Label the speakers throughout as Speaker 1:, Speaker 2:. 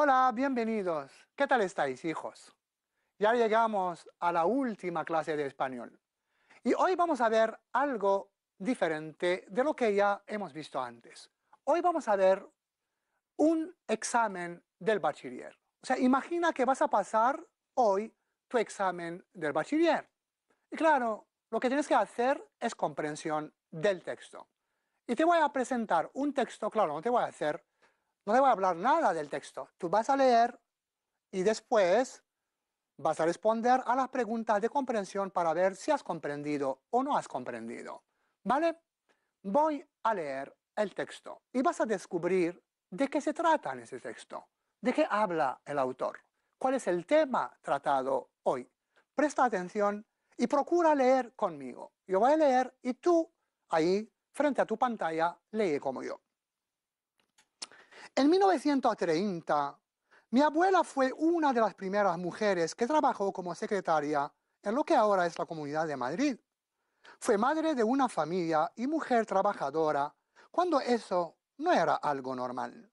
Speaker 1: Hola, bienvenidos. ¿Qué tal estáis, hijos? Ya llegamos a la última clase de español. Y hoy vamos a ver algo diferente de lo que ya hemos visto antes. Hoy vamos a ver un examen del bachiller. O sea, imagina que vas a pasar hoy tu examen del bachiller. Y claro, lo que tienes que hacer es comprensión del texto. Y te voy a presentar un texto, claro, no te voy a hacer no te voy a hablar nada del texto. Tú vas a leer y después vas a responder a las preguntas de comprensión para ver si has comprendido o no has comprendido. ¿Vale? Voy a leer el texto y vas a descubrir de qué se trata en ese texto, de qué habla el autor, cuál es el tema tratado hoy. Presta atención y procura leer conmigo. Yo voy a leer y tú ahí, frente a tu pantalla, lee como yo. En 1930, mi abuela fue una de las primeras mujeres que trabajó como secretaria en lo que ahora es la Comunidad de Madrid. Fue madre de una familia y mujer trabajadora cuando eso no era algo normal.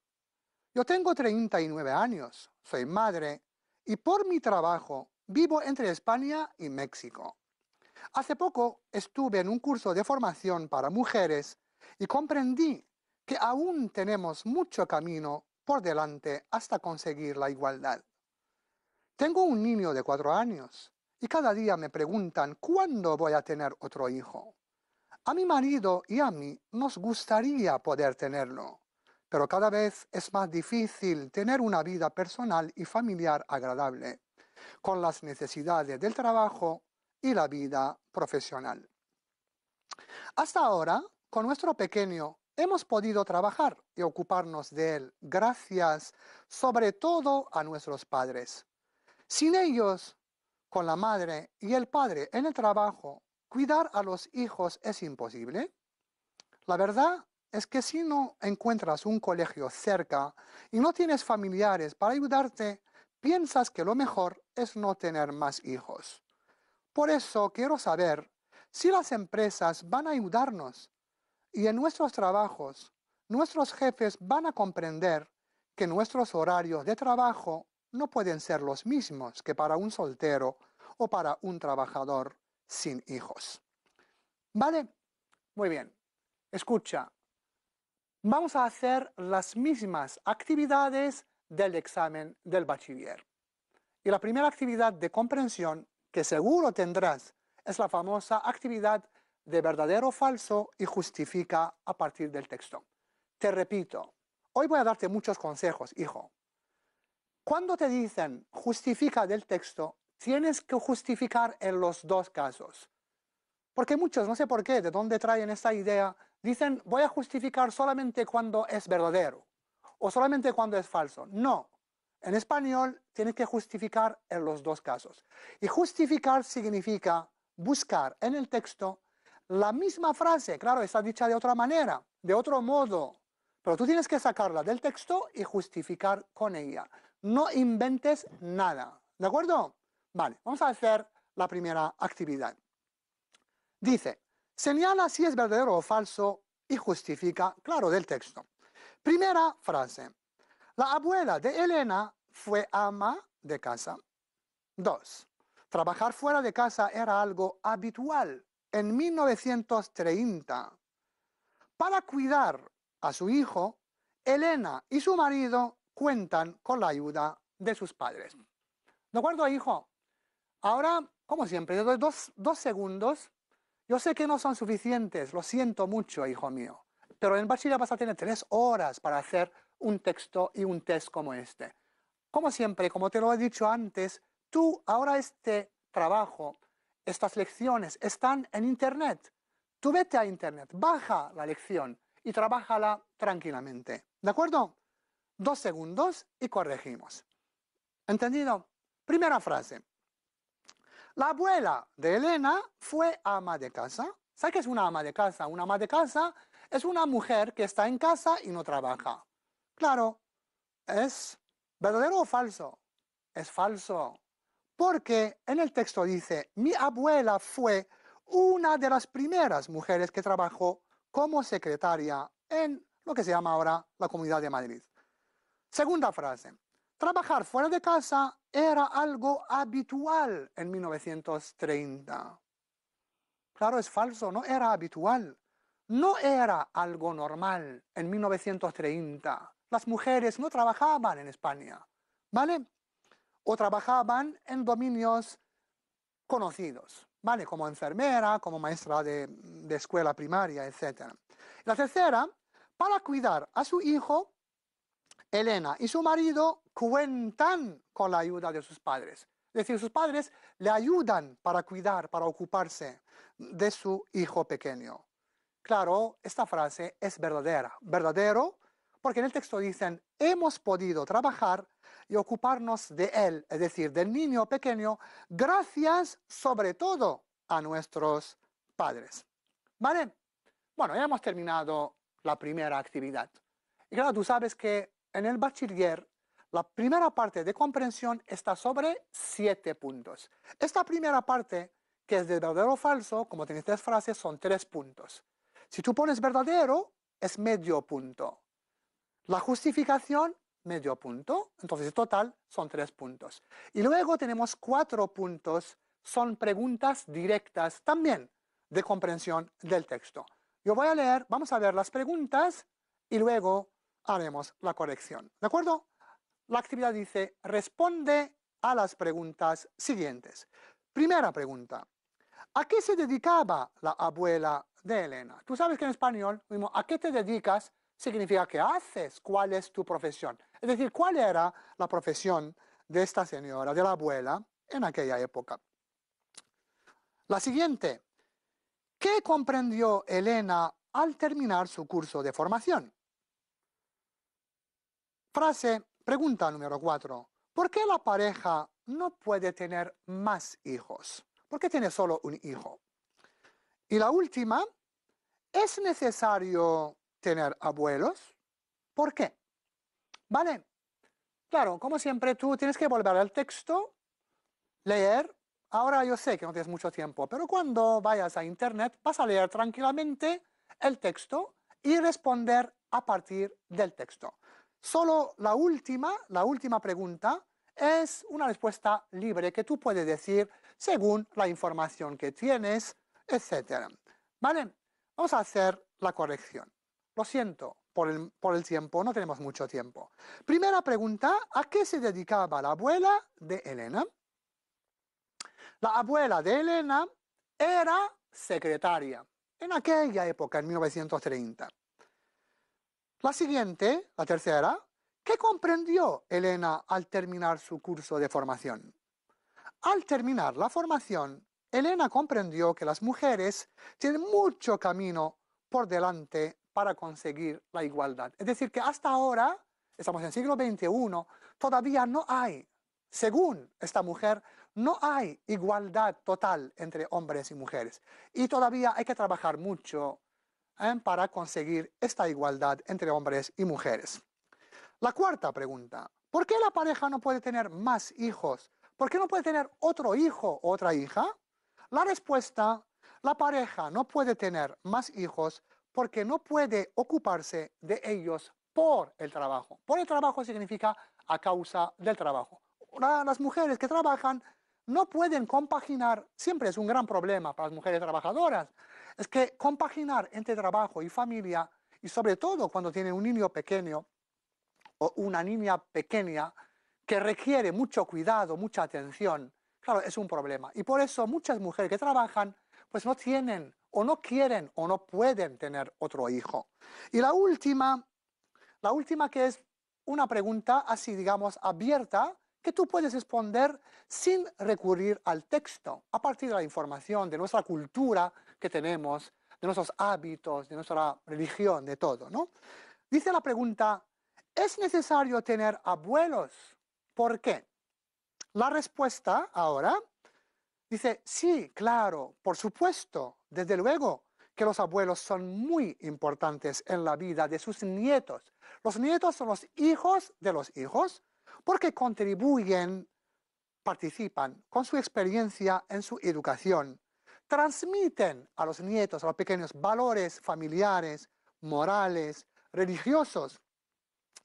Speaker 1: Yo tengo 39 años, soy madre y por mi trabajo vivo entre España y México. Hace poco estuve en un curso de formación para mujeres y comprendí que aún tenemos mucho camino por delante hasta conseguir la igualdad. Tengo un niño de cuatro años y cada día me preguntan cuándo voy a tener otro hijo. A mi marido y a mí nos gustaría poder tenerlo, pero cada vez es más difícil tener una vida personal y familiar agradable, con las necesidades del trabajo y la vida profesional. Hasta ahora, con nuestro pequeño, hemos podido trabajar y ocuparnos de él gracias sobre todo a nuestros padres. Sin ellos, con la madre y el padre en el trabajo, cuidar a los hijos es imposible. La verdad es que si no encuentras un colegio cerca y no tienes familiares para ayudarte, piensas que lo mejor es no tener más hijos. Por eso quiero saber si las empresas van a ayudarnos y en nuestros trabajos, nuestros jefes van a comprender que nuestros horarios de trabajo no pueden ser los mismos que para un soltero o para un trabajador sin hijos. ¿Vale? Muy bien. Escucha. Vamos a hacer las mismas actividades del examen del bachiller. Y la primera actividad de comprensión que seguro tendrás es la famosa actividad de verdadero o falso y justifica a partir del texto. Te repito, hoy voy a darte muchos consejos, hijo. Cuando te dicen justifica del texto, tienes que justificar en los dos casos. Porque muchos, no sé por qué, de dónde traen esta idea, dicen voy a justificar solamente cuando es verdadero o solamente cuando es falso. No, en español tienes que justificar en los dos casos. Y justificar significa buscar en el texto la misma frase, claro, está dicha de otra manera, de otro modo, pero tú tienes que sacarla del texto y justificar con ella. No inventes nada, ¿de acuerdo? Vale, vamos a hacer la primera actividad. Dice, señala si es verdadero o falso y justifica, claro, del texto. Primera frase, la abuela de Elena fue ama de casa. Dos, trabajar fuera de casa era algo habitual en 1930. Para cuidar a su hijo, Elena y su marido cuentan con la ayuda de sus padres. ¿De acuerdo, hijo? Ahora, como siempre, doy dos, segundos. Yo sé que no son suficientes, lo siento mucho, hijo mío, pero en bachiller vas a tener tres horas para hacer un texto y un test como este. Como siempre, como te lo he dicho antes, tú ahora este trabajo estas lecciones están en Internet. Tú vete a Internet, baja la lección y trabájala tranquilamente. ¿De acuerdo? Dos segundos y corregimos. ¿Entendido? Primera frase. La abuela de Elena fue ama de casa. ¿Sabes qué es una ama de casa? Una ama de casa es una mujer que está en casa y no trabaja. Claro, ¿es verdadero o falso? Es falso. Porque en el texto dice, mi abuela fue una de las primeras mujeres que trabajó como secretaria en lo que se llama ahora la Comunidad de Madrid. Segunda frase, trabajar fuera de casa era algo habitual en 1930. Claro, es falso, no era habitual. No era algo normal en 1930. Las mujeres no trabajaban en España. ¿Vale? o trabajaban en dominios conocidos, ¿vale? Como enfermera, como maestra de, de escuela primaria, etc. La tercera, para cuidar a su hijo, Elena y su marido cuentan con la ayuda de sus padres. Es decir, sus padres le ayudan para cuidar, para ocuparse de su hijo pequeño. Claro, esta frase es verdadera, verdadero, porque en el texto dicen, hemos podido trabajar y ocuparnos de él, es decir, del niño pequeño, gracias sobre todo a nuestros padres. ¿Vale? Bueno, ya hemos terminado la primera actividad. Y claro, tú sabes que en el bachiller la primera parte de comprensión está sobre siete puntos. Esta primera parte, que es de verdadero o falso, como tenéis tres frases, son tres puntos. Si tú pones verdadero, es medio punto. La justificación medio punto, entonces en total son tres puntos. Y luego tenemos cuatro puntos, son preguntas directas también de comprensión del texto. Yo voy a leer, vamos a ver las preguntas y luego haremos la corrección. ¿De acuerdo? La actividad dice, responde a las preguntas siguientes. Primera pregunta, ¿a qué se dedicaba la abuela de Elena? Tú sabes que en español, ¿a qué te dedicas? significa que haces, cuál es tu profesión. Es decir, cuál era la profesión de esta señora, de la abuela, en aquella época. La siguiente, ¿qué comprendió Elena al terminar su curso de formación? Frase, pregunta número cuatro. ¿Por qué la pareja no puede tener más hijos? ¿Por qué tiene solo un hijo? Y la última, ¿es necesario tener abuelos. ¿Por qué? ¿Vale? Claro, como siempre tú tienes que volver al texto, leer. Ahora yo sé que no tienes mucho tiempo, pero cuando vayas a internet vas a leer tranquilamente el texto y responder a partir del texto. Solo la última, la última pregunta es una respuesta libre que tú puedes decir según la información que tienes, etc. ¿Vale? Vamos a hacer la corrección. Lo siento, por el, tiempo, no tenemos mucho tiempo. Primera pregunta, ¿a qué se dedicaba la abuela de Elena? La abuela de Elena era secretaria en aquella época, en 1930. La siguiente, la tercera, ¿qué comprendió Elena al terminar su curso de formación? Al terminar la formación, Elena comprendió que las mujeres tienen mucho camino por delante para conseguir la igualdad. Es decir, que hasta ahora, estamos en el siglo XXI, todavía no hay, según esta mujer, no hay igualdad total entre hombres y mujeres. Y todavía hay que trabajar mucho ¿eh? para conseguir esta igualdad entre hombres y mujeres. La cuarta pregunta, ¿por qué la pareja no puede tener más hijos? ¿Por qué no puede tener otro hijo o otra hija? La respuesta, la pareja no puede tener más hijos porque no puede ocuparse de ellos por el trabajo. Por el trabajo significa a causa del trabajo. Las mujeres que trabajan no pueden compaginar, siempre es un gran problema para las mujeres trabajadoras, es que compaginar entre trabajo y familia, y sobre todo cuando tienen un niño pequeño o una niña pequeña que requiere mucho cuidado, mucha atención, claro, es un problema. Y por eso muchas mujeres que trabajan, pues no tienen o no quieren o no pueden tener otro hijo. Y la última, la última que es una pregunta así, digamos, abierta, que tú puedes responder sin recurrir al texto, a partir de la información, de nuestra cultura que tenemos, de nuestros hábitos, de nuestra religión, de todo, ¿no? Dice la pregunta, ¿es necesario tener abuelos? ¿Por qué? La respuesta ahora Dice, sí, claro, por supuesto, desde luego que los abuelos son muy importantes en la vida de sus nietos. Los nietos son los hijos de los hijos porque contribuyen, participan con su experiencia en su educación, transmiten a los nietos, a los pequeños, valores familiares, morales, religiosos,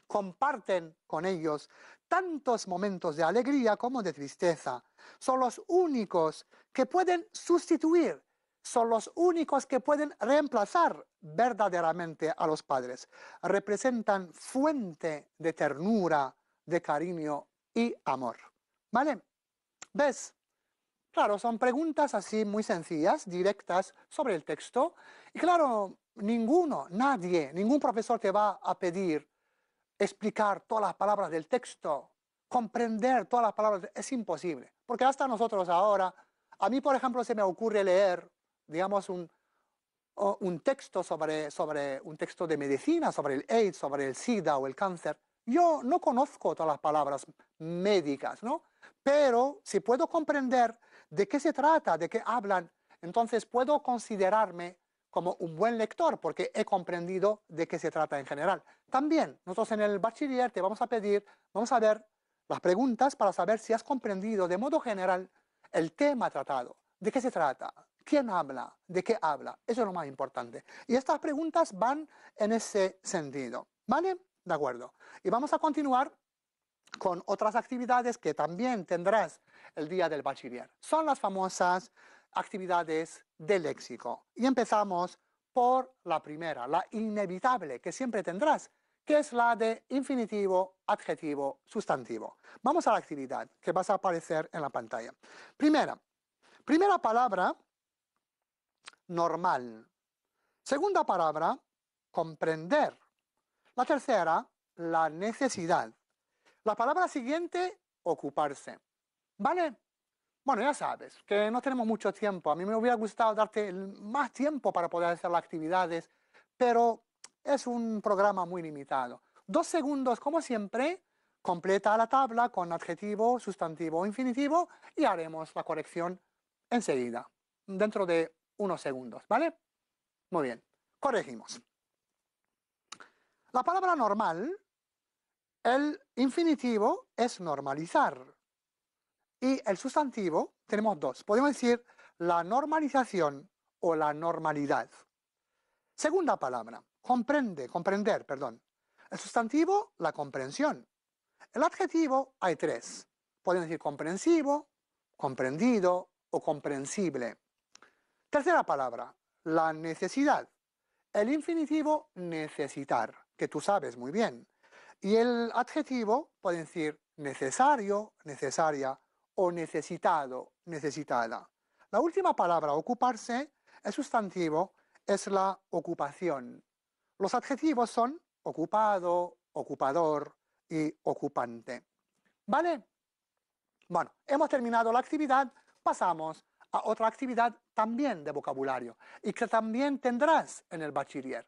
Speaker 1: comparten con ellos tantos momentos de alegría como de tristeza. Son los únicos que pueden sustituir, son los únicos que pueden reemplazar verdaderamente a los padres. Representan fuente de ternura, de cariño y amor. ¿Vale? ¿Ves? Claro, son preguntas así muy sencillas, directas sobre el texto. Y claro, ninguno, nadie, ningún profesor te va a pedir explicar todas las palabras del texto, comprender todas las palabras, es imposible. Porque hasta nosotros ahora, a mí por ejemplo se me ocurre leer, digamos, un, texto sobre, sobre un texto de medicina, sobre el AIDS, sobre el SIDA o el cáncer. Yo no conozco todas las palabras médicas, ¿no? Pero si puedo comprender de qué se trata, de qué hablan, entonces puedo considerarme como un buen lector, porque he comprendido de qué se trata en general. También, nosotros en el bachiller te vamos a pedir, vamos a ver las preguntas para saber si has comprendido de modo general el tema tratado, de qué se trata, quién habla, de qué habla. Eso es lo más importante. Y estas preguntas van en ese sentido. ¿Vale? De acuerdo. Y vamos a continuar con otras actividades que también tendrás el día del bachiller. Son las famosas actividades de léxico. Y empezamos por la primera, la inevitable, que siempre tendrás, que es la de infinitivo, adjetivo, sustantivo. Vamos a la actividad que vas a aparecer en la pantalla. Primera, primera palabra, normal. Segunda palabra, comprender. La tercera, la necesidad. La palabra siguiente, ocuparse. ¿Vale? Bueno, ya sabes que no tenemos mucho tiempo. A mí me hubiera gustado darte más tiempo para poder hacer las actividades, pero es un programa muy limitado. Dos segundos, como siempre, completa la tabla con adjetivo, sustantivo o infinitivo y haremos la corrección enseguida, dentro de unos segundos, ¿vale? Muy bien, corregimos. La palabra normal, el infinitivo es normalizar. Y el sustantivo tenemos dos. Podemos decir la normalización o la normalidad. Segunda palabra, comprende, comprender, perdón. El sustantivo, la comprensión. El adjetivo, hay tres. pueden decir comprensivo, comprendido o comprensible. Tercera palabra, la necesidad. El infinitivo, necesitar, que tú sabes muy bien. Y el adjetivo, pueden decir necesario, necesaria o necesitado, necesitada. La última palabra, ocuparse, es sustantivo, es la ocupación. Los adjetivos son ocupado, ocupador y ocupante. ¿Vale? Bueno, hemos terminado la actividad, pasamos a otra actividad también de vocabulario y que también tendrás en el bachiller.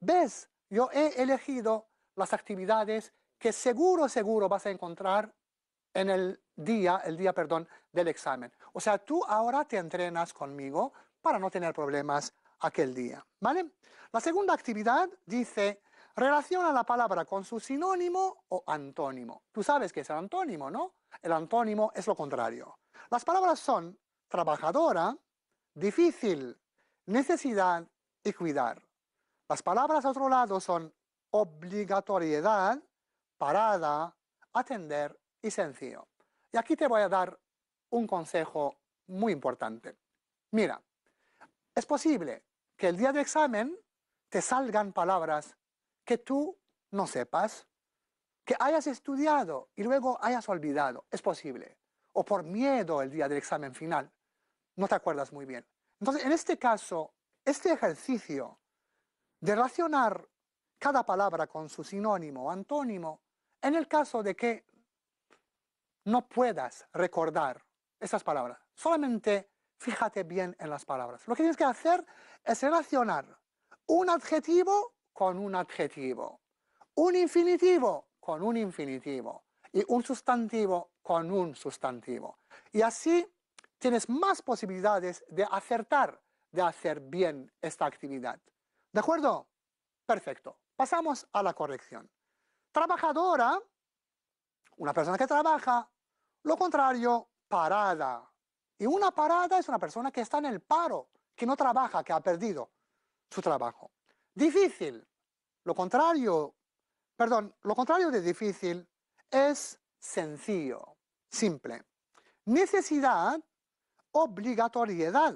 Speaker 1: ¿Ves? Yo he elegido las actividades que seguro, seguro vas a encontrar en el día, el día, perdón, del examen. O sea, tú ahora te entrenas conmigo para no tener problemas aquel día, ¿vale? La segunda actividad dice, relaciona la palabra con su sinónimo o antónimo. Tú sabes que es el antónimo, ¿no? El antónimo es lo contrario. Las palabras son trabajadora, difícil, necesidad y cuidar. Las palabras a otro lado son obligatoriedad, parada, atender y sencillo. Y aquí te voy a dar un consejo muy importante. Mira, es posible que el día del examen te salgan palabras que tú no sepas, que hayas estudiado y luego hayas olvidado. Es posible. O por miedo el día del examen final. No te acuerdas muy bien. Entonces, en este caso, este ejercicio de relacionar cada palabra con su sinónimo o antónimo, en el caso de que no puedas recordar esas palabras. Solamente fíjate bien en las palabras. Lo que tienes que hacer es relacionar un adjetivo con un adjetivo, un infinitivo con un infinitivo y un sustantivo con un sustantivo. Y así tienes más posibilidades de acertar, de hacer bien esta actividad. ¿De acuerdo? Perfecto. Pasamos a la corrección. Trabajadora, una persona que trabaja, lo contrario, parada. Y una parada es una persona que está en el paro, que no trabaja, que ha perdido su trabajo. Difícil. Lo contrario, perdón, lo contrario de difícil es sencillo, simple. Necesidad, obligatoriedad.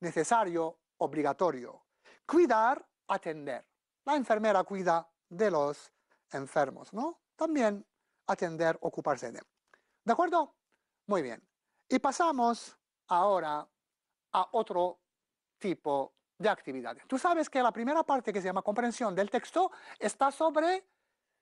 Speaker 1: Necesario, obligatorio. Cuidar, atender. La enfermera cuida de los enfermos, ¿no? También atender, ocuparse de. ¿De acuerdo? Muy bien. Y pasamos ahora a otro tipo de actividades. Tú sabes que la primera parte que se llama comprensión del texto está sobre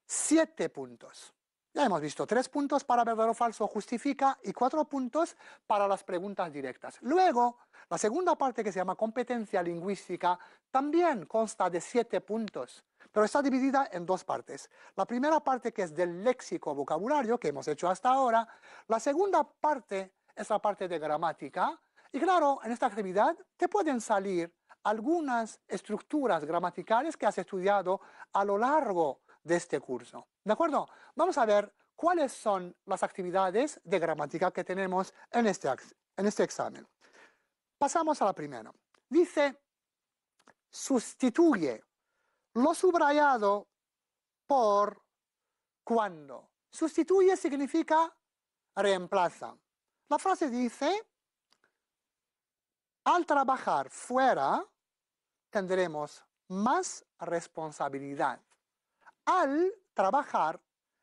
Speaker 1: siete puntos. Ya hemos visto tres puntos para verdadero o falso justifica y cuatro puntos para las preguntas directas. Luego, la segunda parte que se llama competencia lingüística también consta de siete puntos, pero está dividida en dos partes. La primera parte que es del léxico vocabulario que hemos hecho hasta ahora. La segunda parte es la parte de gramática. Y claro, en esta actividad te pueden salir algunas estructuras gramaticales que has estudiado a lo largo de este curso. ¿De acuerdo? Vamos a ver cuáles son las actividades de gramática que tenemos en este, en este examen. Pasamos a la primera. Dice, sustituye lo subrayado por cuando. Sustituye significa reemplaza. La frase dice, al trabajar fuera, tendremos más responsabilidad. Al trabajar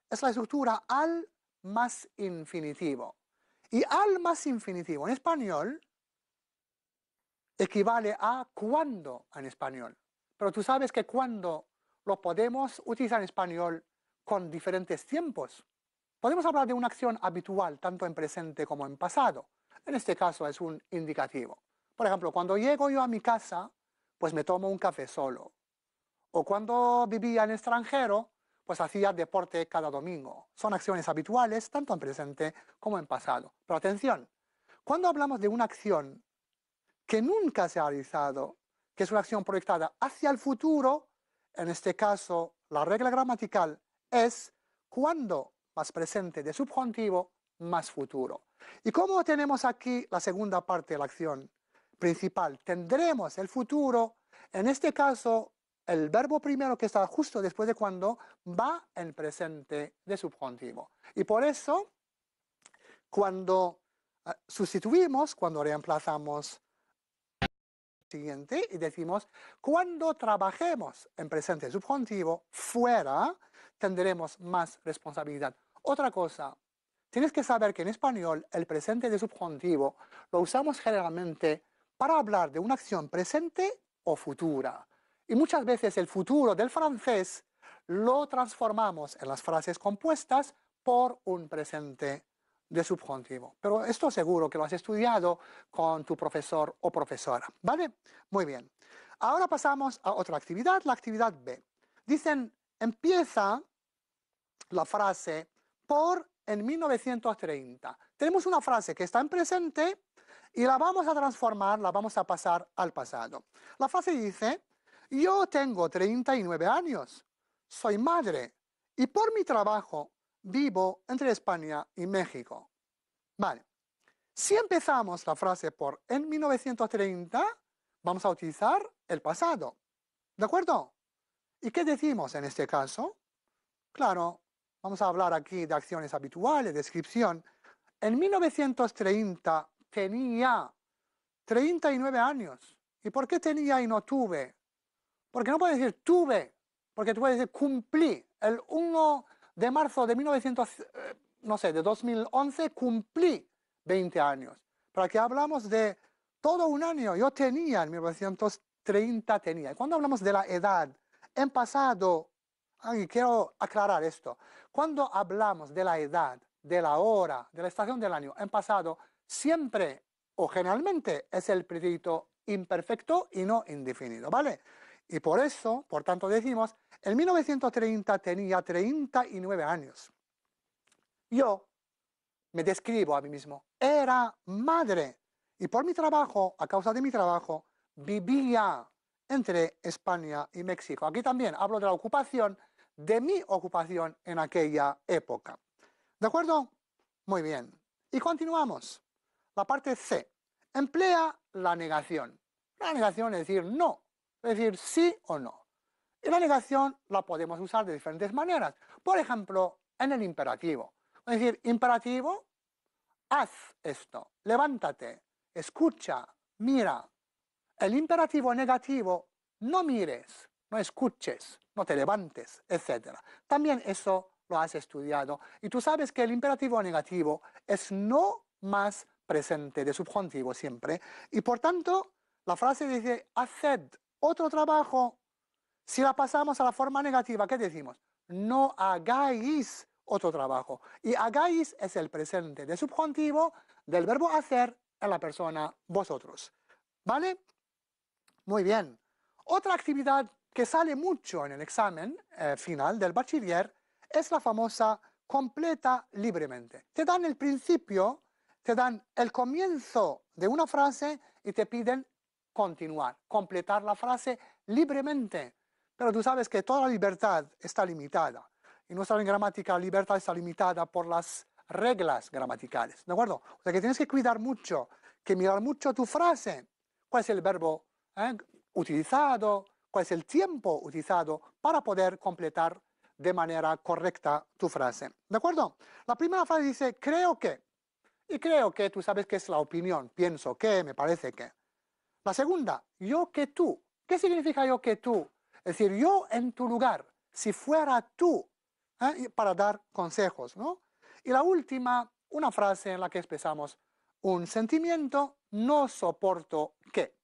Speaker 1: es la estructura al más infinitivo. Y al más infinitivo en español equivale a cuando en español. Pero tú sabes que cuando lo podemos utilizar en español con diferentes tiempos. Podemos hablar de una acción habitual tanto en presente como en pasado. En este caso es un indicativo. Por ejemplo, cuando llego yo a mi casa, pues me tomo un café solo. O cuando vivía en extranjero, pues hacía deporte cada domingo. Son acciones habituales tanto en presente como en pasado. Pero atención, cuando hablamos de una acción que nunca se ha realizado, que es una acción proyectada hacia el futuro, en este caso la regla gramatical es cuando más presente de subjuntivo, más futuro. Y como tenemos aquí la segunda parte de la acción principal, tendremos el futuro, en este caso el verbo primero que está justo después de cuando va en presente de subjuntivo. Y por eso, cuando ah, sustituimos, cuando reemplazamos siguiente y decimos, cuando trabajemos en presente subjuntivo fuera, tendremos más responsabilidad. Otra cosa, tienes que saber que en español el presente de subjuntivo lo usamos generalmente para hablar de una acción presente o futura. Y muchas veces el futuro del francés lo transformamos en las frases compuestas por un presente de subjuntivo. Pero esto seguro que lo has estudiado con tu profesor o profesora. ¿Vale? Muy bien. Ahora pasamos a otra actividad, la actividad B. Dicen, empieza la frase por en 1930. Tenemos una frase que está en presente y la vamos a transformar, la vamos a pasar al pasado. La frase dice, yo tengo 39 años, soy madre y por mi trabajo vivo entre España y México. Vale, si empezamos la frase por en 1930, vamos a utilizar el pasado. ¿De acuerdo? ¿Y qué decimos en este caso? Claro, vamos a hablar aquí de acciones habituales, descripción. En 1930 tenía 39 años. ¿Y por qué tenía y no tuve? Porque no puedes decir tuve, porque tú puedes decir cumplí. El 1 de marzo de 1900, eh, no sé, de 2011 cumplí 20 años. Para que hablamos de todo un año. Yo tenía en 1930, tenía. cuando hablamos de la edad, en pasado, quiero aclarar esto, cuando hablamos de la edad, de la hora, de la estación del año, en pasado, siempre o generalmente es el principio imperfecto y no indefinido, ¿vale? Y por eso, por tanto decimos, en 1930 tenía 39 años. Yo me describo a mí mismo, era madre. Y por mi trabajo, a causa de mi trabajo, vivía entre España y México. Aquí también hablo de la ocupación, de mi ocupación en aquella época. ¿De acuerdo? Muy bien. Y continuamos. La parte C. Emplea la negación. La negación es decir no. Es decir, sí o no. Y la negación la podemos usar de diferentes maneras. Por ejemplo, en el imperativo. Es decir, imperativo, haz esto, levántate, escucha, mira. El imperativo negativo, no mires, no escuches, no te levantes, etc. También eso lo has estudiado. Y tú sabes que el imperativo negativo es no más presente de subjuntivo siempre. Y por tanto, la frase dice, haced otro trabajo. Si la pasamos a la forma negativa, ¿qué decimos? No hagáis otro trabajo. Y hagáis es el presente de subjuntivo del verbo hacer en la persona vosotros. ¿Vale? Muy bien. Otra actividad que sale mucho en el examen eh, final del bachiller es la famosa completa libremente. Te dan el principio, te dan el comienzo de una frase y te piden continuar, completar la frase libremente. Pero tú sabes que toda libertad está limitada. Y nuestra gramática libertad está limitada por las reglas gramaticales. ¿De acuerdo? O sea que tienes que cuidar mucho, que mirar mucho tu frase. ¿Cuál es el verbo eh, utilizado? ¿Cuál es el tiempo utilizado para poder completar de manera correcta tu frase? ¿De acuerdo? La primera frase dice creo que. Y creo que tú sabes que es la opinión. Pienso que, me parece que. La segunda, yo que tú. ¿Qué significa yo que tú? Es decir, yo en tu lugar, si fuera tú, ¿eh? para dar consejos, ¿no? Y la última, una frase en la que expresamos un sentimiento, no soporto que.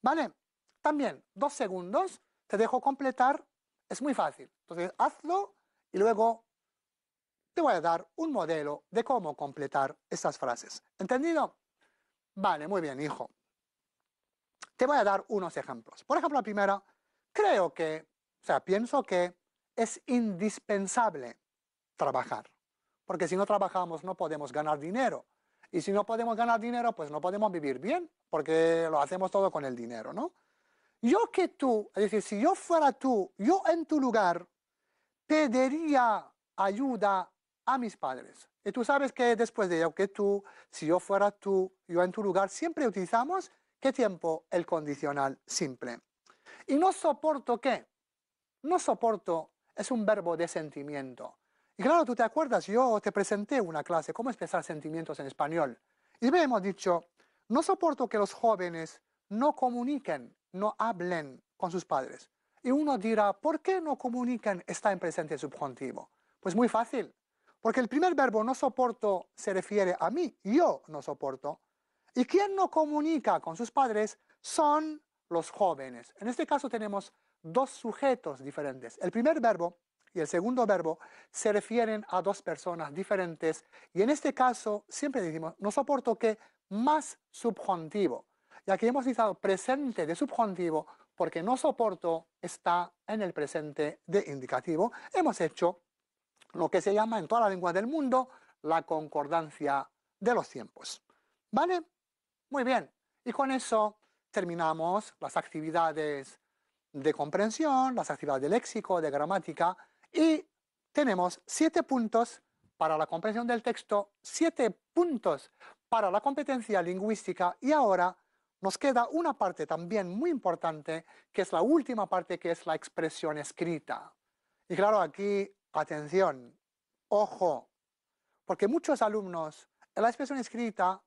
Speaker 1: ¿Vale? También, dos segundos, te dejo completar, es muy fácil. Entonces, hazlo y luego te voy a dar un modelo de cómo completar estas frases. ¿Entendido? Vale, muy bien, hijo. Te voy a dar unos ejemplos. Por ejemplo, la primera, creo que, o sea, pienso que es indispensable trabajar, porque si no trabajamos no podemos ganar dinero. Y si no podemos ganar dinero, pues no podemos vivir bien, porque lo hacemos todo con el dinero, ¿no? Yo que tú, es decir, si yo fuera tú, yo en tu lugar, pediría ayuda a mis padres. Y tú sabes que después de yo que tú, si yo fuera tú, yo en tu lugar, siempre utilizamos tiempo? El condicional simple. ¿Y no soporto que No soporto es un verbo de sentimiento. Y claro, tú te acuerdas, yo te presenté una clase, cómo expresar sentimientos en español. Y me hemos dicho, no soporto que los jóvenes no comuniquen, no hablen con sus padres. Y uno dirá, ¿por qué no comuniquen? está en presente subjuntivo? Pues muy fácil, porque el primer verbo no soporto se refiere a mí, yo no soporto, y quien no comunica con sus padres son los jóvenes. En este caso tenemos dos sujetos diferentes. El primer verbo y el segundo verbo se refieren a dos personas diferentes y en este caso siempre decimos no soporto que más subjuntivo. Ya que hemos utilizado presente de subjuntivo porque no soporto está en el presente de indicativo. Hemos hecho lo que se llama en toda la lengua del mundo la concordancia de los tiempos. ¿Vale? Muy bien, y con eso terminamos las actividades de comprensión, las actividades de léxico, de gramática, y tenemos siete puntos para la comprensión del texto, siete puntos para la competencia lingüística, y ahora nos queda una parte también muy importante, que es la última parte, que es la expresión escrita. Y claro, aquí, atención, ojo, porque muchos alumnos, en la expresión escrita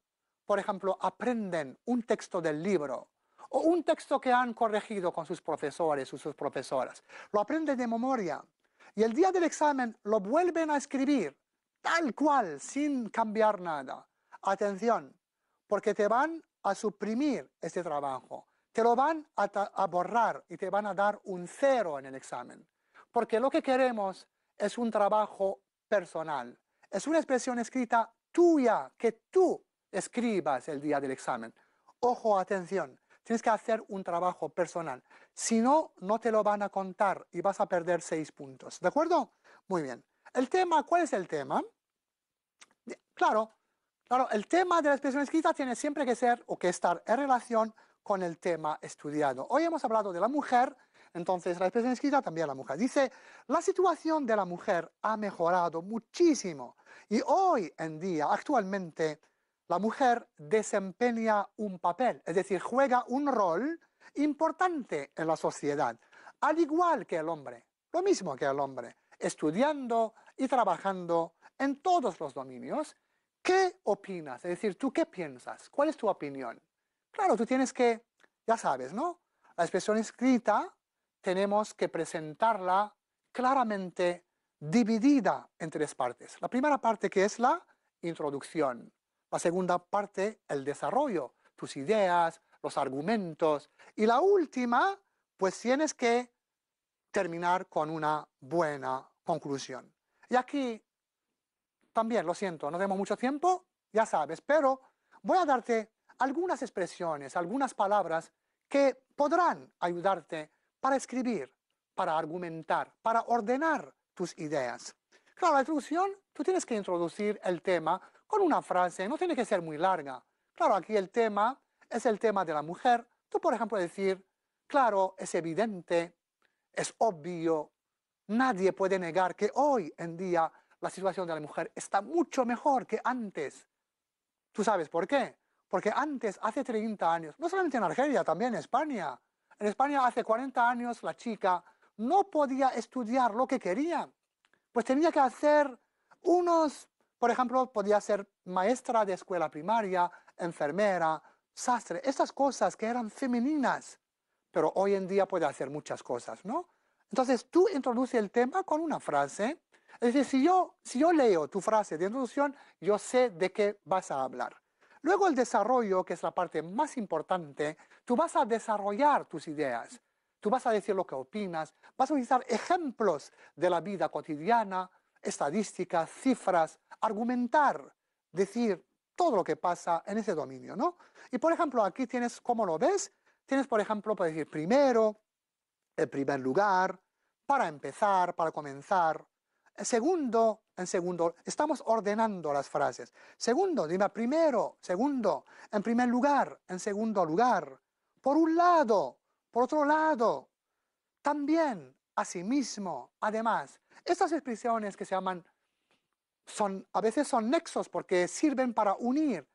Speaker 1: por ejemplo, aprenden un texto del libro o un texto que han corregido con sus profesores o sus profesoras, lo aprenden de memoria y el día del examen lo vuelven a escribir tal cual, sin cambiar nada. Atención, porque te van a suprimir este trabajo, te lo van a, borrar y te van a dar un cero en el examen, porque lo que queremos es un trabajo personal, es una expresión escrita tuya que tú escribas el día del examen. Ojo, atención, tienes que hacer un trabajo personal. Si no, no te lo van a contar y vas a perder seis puntos. ¿De acuerdo? Muy bien. El tema, ¿cuál es el tema? Claro, claro, el tema de la expresión escrita tiene siempre que ser o que estar en relación con el tema estudiado. Hoy hemos hablado de la mujer, entonces la expresión escrita también la mujer. Dice, la situación de la mujer ha mejorado muchísimo y hoy en día, actualmente, la mujer desempeña un papel, es decir, juega un rol importante en la sociedad, al igual que el hombre, lo mismo que el hombre, estudiando y trabajando en todos los dominios. ¿Qué opinas? Es decir, ¿tú qué piensas? ¿Cuál es tu opinión? Claro, tú tienes que, ya sabes, ¿no? La expresión escrita tenemos que presentarla claramente dividida en tres partes. La primera parte que es la introducción, la segunda parte, el desarrollo, tus ideas, los argumentos. Y la última, pues tienes que terminar con una buena conclusión. Y aquí, también, lo siento, no tenemos mucho tiempo, ya sabes, pero voy a darte algunas expresiones, algunas palabras que podrán ayudarte para escribir, para argumentar, para ordenar tus ideas. Claro, la introducción, tú tienes que introducir el tema con una frase, no tiene que ser muy larga. Claro, aquí el tema es el tema de la mujer. Tú, por ejemplo, decir, claro, es evidente, es obvio, nadie puede negar que hoy en día la situación de la mujer está mucho mejor que antes. ¿Tú sabes por qué? Porque antes, hace 30 años, no solamente en Argelia, también en España. En España hace 40 años la chica no podía estudiar lo que quería, pues tenía que hacer unos por ejemplo, podía ser maestra de escuela primaria, enfermera, sastre, estas cosas que eran femeninas, pero hoy en día puede hacer muchas cosas, ¿no? Entonces tú introduces el tema con una frase. Es decir, si yo, si yo leo tu frase de introducción, yo sé de qué vas a hablar. Luego el desarrollo, que es la parte más importante, tú vas a desarrollar tus ideas, tú vas a decir lo que opinas, vas a utilizar ejemplos de la vida cotidiana, estadísticas, cifras, argumentar, decir todo lo que pasa en ese dominio, ¿no? Y por ejemplo, aquí tienes, ¿cómo lo ves? Tienes, por ejemplo, para decir primero, el primer lugar, para empezar, para comenzar. segundo, en segundo, estamos ordenando las frases. Segundo, dime primero, segundo, en primer lugar, en segundo lugar. Por un lado, por otro lado, también, a sí mismo. Además, estas expresiones que se llaman son, a veces son nexos porque sirven para unir,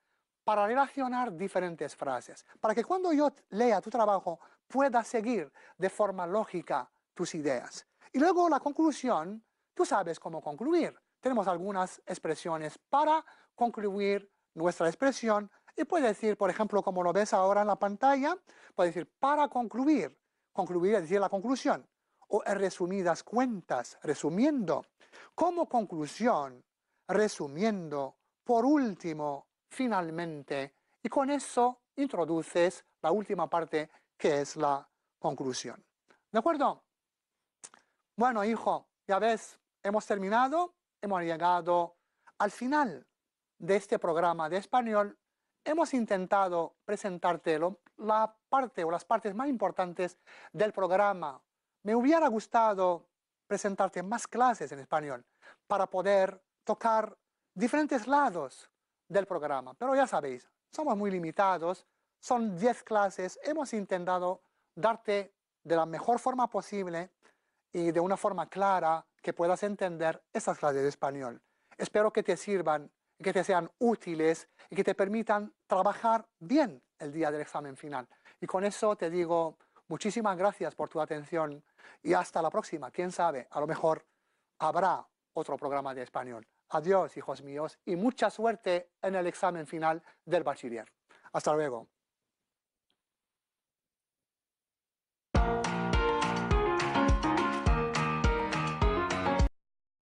Speaker 1: para relacionar diferentes frases, para que cuando yo lea tu trabajo pueda seguir de forma lógica tus ideas. Y luego la conclusión, tú sabes cómo concluir. Tenemos algunas expresiones para concluir nuestra expresión y puede decir, por ejemplo, como lo ves ahora en la pantalla, puede decir para concluir. Concluir es decir la conclusión o eh, resumidas cuentas, resumiendo. Como conclusión, resumiendo, por último, finalmente, y con eso introduces la última parte que es la conclusión. ¿De acuerdo? Bueno, hijo, ya ves, hemos terminado, hemos llegado al final de este programa de español. Hemos intentado presentarte la parte o las partes más importantes del programa me hubiera gustado presentarte más clases en español para poder tocar diferentes lados del programa, pero ya sabéis, somos muy limitados, son 10 clases, hemos intentado darte de la mejor forma posible y de una forma clara que puedas entender estas clases de español. Espero que te sirvan, que te sean útiles y que te permitan trabajar bien el día del examen final. Y con eso te digo muchísimas gracias por tu atención y hasta la próxima, quién sabe, a lo mejor habrá otro programa de español. Adiós, hijos míos, y mucha suerte en el examen final del bachiller. Hasta luego.